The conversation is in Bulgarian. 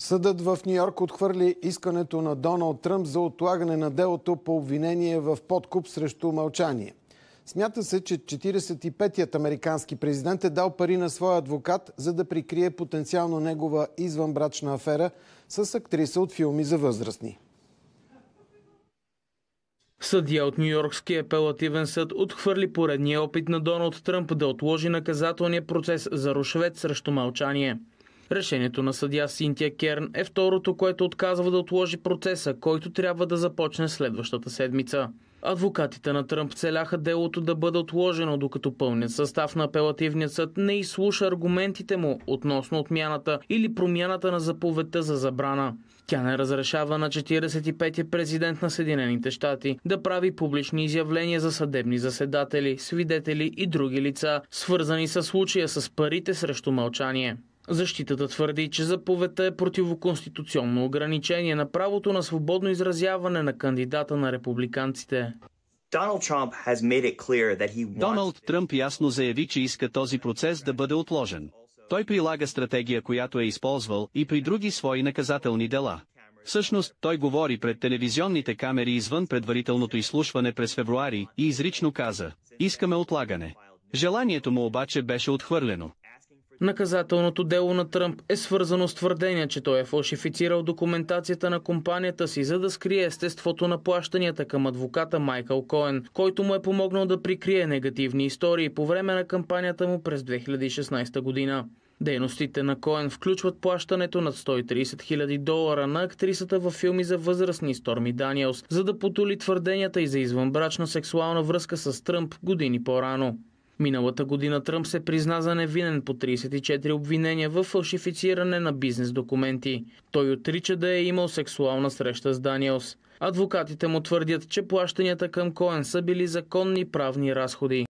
Съдът в Нью Йорк отхвърли искането на Доналд Тръмп за отлагане на делото по обвинение в подкуп срещу мълчание. Смята се, че 45-ят американски президент е дал пари на своя адвокат, за да прикрие потенциално негова извънбрачна афера с актриса от филми за възрастни. Съдия от Нью-Йоркския апелативен съд отхвърли поредния опит на Доналд Тръмп да отложи наказателния процес за рушвет срещу мълчание. Решението на съдя Синтия Керн е второто, което отказва да отложи процеса, който трябва да започне следващата седмица. Адвокатите на Тръмп целяха делото да бъде отложено, докато пълният състав на апелативния съд не изслуша аргументите му относно отмяната или промяната на заповедта за забрана. Тя не разрешава на 45-я президент на Съединените щати да прави публични изявления за съдебни заседатели, свидетели и други лица, свързани с случая с парите срещу мълчание. Защитата твърди, че заповедта е противоконституционно ограничение на правото на свободно изразяване на кандидата на републиканците. Доналд Тръмп ясно заяви, че иска този процес да бъде отложен. Той прилага стратегия, която е използвал и при други свои наказателни дела. Всъщност, той говори пред телевизионните камери извън предварителното изслушване през февруари и изрично каза, искаме отлагане. Желанието му обаче беше отхвърлено. Наказателното дело на Тръмп е свързано с твърдение, че той е фалшифицирал документацията на компанията си, за да скрие естеството на плащанията към адвоката Майкъл Коен, който му е помогнал да прикрие негативни истории по време на кампанията му през 2016 година. Дейностите на Коен включват плащането над 130 000 долара на актрисата във филми за възрастни Сторми Даниелс, за да потули твърденията и за извънбрачна сексуална връзка с Тръмп години по-рано. Миналата година Тръмп се призна за невинен по 34 обвинения в фалшифициране на бизнес документи. Той отрича да е имал сексуална среща с Даниелс. Адвокатите му твърдят, че плащанията към Коен са били законни правни разходи.